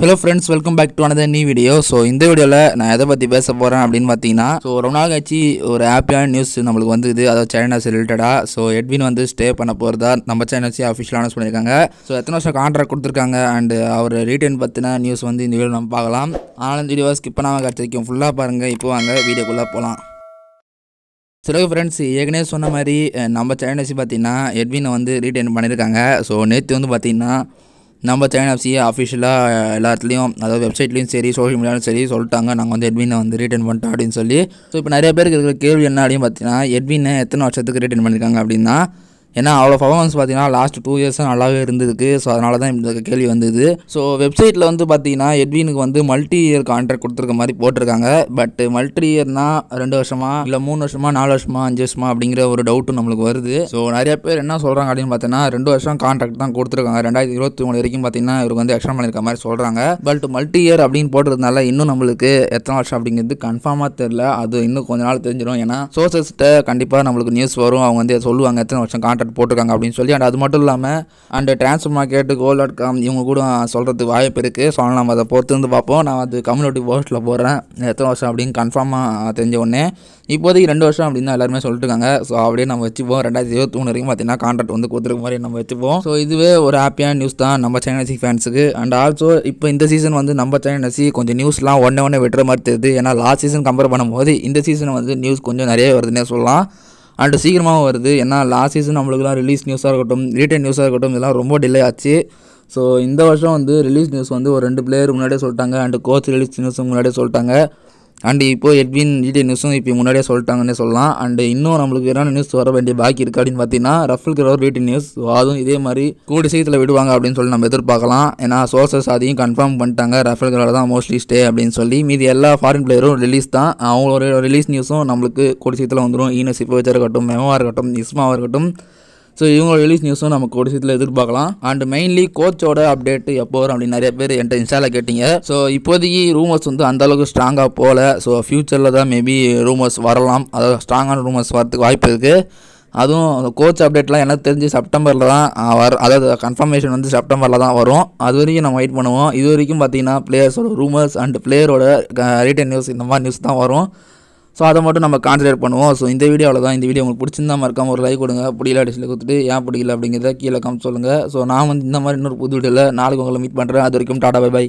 hello friends welcome back to another new video so இந்த வீடியோவில் நான் எதை பற்றி பேச போகிறேன் அப்படின்னு பார்த்தீங்கன்னா ஸோ ரொம்ப நாள் கழிச்சு ஒரு ஹாப்பியான நியூஸ் நம்மளுக்கு வந்துது அதாவது சைனாஸ் ரிலேட்டடாக ஸோ எட்வின் வந்து ஸ்டே பண்ண போகிறதா நம்ம சைனாஸ் அஃபிஷியல் அனௌன்ஸ் பண்ணியிருக்காங்க ஸோ எத்தனை வருஷம் கான்ட்ராக்ட் கொடுத்துருக்காங்க அண்ட் அவர் ரீட்டைன் பற்றின நியூஸ் வந்து இந்த வீடியோ நம்ம பார்க்கலாம் ஆனால் இந்த வீடியோ ஸ்கிப் பண்ணாமல் கிடச்சிருக்கும் ஃபுல்லாக பாருங்கள் இப்போ வாங்க வீடியோக்குள்ளே போகலாம் சிலவு ஃப்ரெண்ட்ஸ் ஏற்கனவே சொன்ன மாதிரி நம்ம சைனாஸி பார்த்தீங்கன்னா எட்வினை வந்து ரீட்டைன் பண்ணியிருக்காங்க ஸோ நேற்று வந்து பார்த்திங்கன்னா நம்ம செவன் எஃப்சியை அஃபிஷியலாக எல்லாத்துலேயும் அதாவது வெப்சைட்லேயும் சரி சோஷியல் மீடியாலும் சரி சொல்லிட்டாங்க நாங்கள் வந்து எட்வினை வந்து ரிட்டர்ன் பண்ணிட்டோம் அப்படின்னு சொல்லி ஸோ இப்போ நிறைய பேருக்கு இருக்கிற கேள்வி என்ன அப்படின்னு பார்த்தீங்கன்னா எட்வினை எத்தனை வருஷத்துக்கு ரிட்டர்ன் பண்ணியிருக்காங்க அப்படின்னா ஏன்னா அவ்வளோ பர்ஃபார்மன்ஸ் பார்த்தீங்கன்னா லாஸ்ட் டூ இயர்ஸாக நல்லாவே இருந்ததுக்கு ஸோ அதனால தான் இந்த கேள்வி வந்தது ஸோ வெப்சைட்டில் வந்து பார்த்தீங்கன்னா எட்வினுக்கு வந்து மல்டி இயர் கான்ட்ராக்ட் கொடுத்துருக்க மாதிரி போட்டிருக்காங்க பட் மல்டி இயர்னா ரெண்டு வருஷமா இல்லை மூணு வருஷமா நாலு வருஷமா அஞ்சு வருஷமா அப்படிங்கிற ஒரு டவுட்டும் நம்மளுக்கு வருது ஸோ நிறைய பேர் என்ன சொல்கிறாங்க அப்படின்னு பார்த்தீங்கன்னா ரெண்டு வருஷம் கான்ட்ராக்ட் தான் கொடுத்துருக்காங்க ரெண்டாயிரத்தி இருபத்தி மூணு வரைக்கும் பார்த்தீங்கன்னா இவருக்கு வந்து எக்ஸ்டன் பண்ணியிருக்க மாதிரி சொல்கிறாங்க பட் மல்டி இயர் அப்படின்னு போடுறதுனால இன்னும் நம்மளுக்கு எத்தனை வருஷம் அப்படிங்கிறது கன்ஃபார்மாக தெரில அது இன்னும் கொஞ்ச நாள் தெரிஞ்சிடும் ஏன்னா சோர்சஸ்கிட்ட கண்டிப்பாக நம்மளுக்கு நியூஸ் வரும் அவங்க வந்து சொல்லுவாங்க எத்தனை வருஷம் கான்ட்ராக்ட் கான்ட்ராக்ட் போட்டிருக்காங்க அப்படின்னு சொல்லி அண்ட் அது மட்டும் இல்லாமல் and transfer market goal dot com இவங்க கூட சொல்கிறதுக்கு வாய்ப்பு இருக்குது ஸோ நம்ம அதை பொறுத்து வந்து பார்ப்போம் நான் அது கம்யூனிட்டி போஸ்ட்டில் போகிறேன் எத்தனை வருஷம் அப்படின்னு கன்ஃபார்மாக தெரிஞ்ச உடனே இப்போதைக்கு ரெண்டு வருஷம் அப்படின்னு தான் எல்லாருமே சொல்லிட்டுருக்காங்க ஸோ அப்படியே நம்ம வச்சுப்போம் ரெண்டாயிரத்தி இருபத்தி மூணு வரைக்கும் பார்த்தீங்கன்னா கான்ட்ராக்ட் வந்து கொடுத்துருக்க மாதிரி நம்ம வச்சுப்போம் ஸோ இதுவே ஒரு ஹாப்பியான நியூஸ் தான் நம்ம சென்னை சி ஃபேன்ஸுக்கு அண்ட் ஆல்சோ இப்போ இந்த சீசன் வந்து நம்ம சென்னை சி கொஞ்சம் நியூஸ்லாம் ஒன்றே ஒன்றே விட்டுற மாதிரி தெரியுது ஏன்னா லாஸ்ட் சீசன் கம்பேர் பண்ணும்போது இந்த சீசன் வந்து நியூஸ் கொஞ்சம் நிறைய வருதுன்னே சொல்லலாம் அண்டு சீக்கிரமாக வருது ஏன்னா லாஸ்ட் சீசன் நம்மளுக்குலாம் ரிலீஸ் நியூஸாக இருக்கட்டும் ரீட்டைன் நியூஸாக இருக்கட்டும் இதெல்லாம் ரொம்ப டிலே ஆச்சு ஸோ இந்த வருஷம் வந்து ரிலீஸ் நியூஸ் வந்து ஒரு ரெண்டு பிளேயர் முன்னாடியே சொல்லிட்டாங்க அண்டு கோச் ரிலீஸ் நியூஸ் முன்னாடியே சொல்லிட்டாங்க அண்டு இப்போது எட்வின் டிடி நியூஸும் இப்போ முன்னாடியே சொல்லிட்டாங்கன்னு சொல்லலாம் அண்டு இன்னும் நம்மளுக்கு என்னென்ன நியூஸ் வர வேண்டிய பாக்கி இருக்குது அப்படின்னு பார்த்தீங்கன்னா ரஃபல் கிரவர் வீட்டு நியூஸ் அதுவும் இதே மாதிரி கூடி சீக்கிரத்தில் விடுவாங்க அப்படின்னு சொல்லி நம்ம எதிர்பார்க்கலாம் ஏன்னா சோர்சஸ் அதையும் கன்ஃபார்ம் பண்ணிட்டாங்க ரஃபல் கிரவர் தான் மோஸ்ட்லி ஸ்டே அப்படின்னு சொல்லி மீதி எல்லா ஃபாரின் பிளேயரும் ரிலீஸ் தான் அவங்களோட ரிலீஸ் நியூஸும் நம்மளுக்கு கூடி சீக்கிரத்தில் வந்துடும் ஈனஸ் இப்போ இருக்கட்டும் மெமோவாக இருக்கட்டும் இஸ்மாவாக இருக்கட்டும் ஸோ இவங்களோட ரிலீஸ் நியூஸும் நம்ம கூட சீத்தில் எதிர்பார்க்கலாம் அண்ட் மெயின்லி கோச்சோட அப்டேட் எப்போ வரும் அப்படின்னு நிறைய பேர் என்கிட்ட இன்ஸ்டாவில் கேட்டீங்க ஸோ இப்போதைக்கு ரூமர்ஸ் வந்து அந்த அளவுக்கு ஸ்ட்ராங்காக போகல ஸோ ஃப்யூச்சரில் தான் மேபி ரூமர்ஸ் வரலாம் அதாவது ஸ்ட்ராங்கான ரூமர்ஸ் வரதுக்கு வாய்ப்பு இருக்குது அதுவும் கோச் அப்டேட்லாம் எனக்கு தெரிஞ்சு செப்டம்பரில் தான் வர அதாவது கன்ஃபர்மேஷன் வந்து செப்டம்பரில் தான் வரும் அது வரைக்கும் நம்ம வெயிட் பண்ணுவோம் இது வரைக்கும் பார்த்தீங்கன்னா பிளேயர்ஸோட ரூமர்ஸ் அண்ட் பிளேயரோட ரீட்டன் நியூஸ் இந்த மாதிரி நியூஸ் தான் வரும் ஸோ அதை மட்டும் நம்ம கான்சன்ட்ரேட் பண்ணுவோம் ஸோ இந்த வீடியோ அவ்வளோதான் இந்த வீடியோ உங்களுக்கு பிடிச்சிருந்தா மறக்காம ஒரு லைக் கொடுங்க பிடிக்கல டிஷில் கொடுத்துட்டு ஏன் பிடிக்கல அப்படிங்கிறத கீழே காமிச்சு சொல்லுங்கள் ஸோ நான் வந்து இந்த மாதிரி இன்னொரு புது வீடியோவில் நாளைக்கு உங்களை மீட் பண்ணுறேன் அது வரைக்கும் டாடா பை பை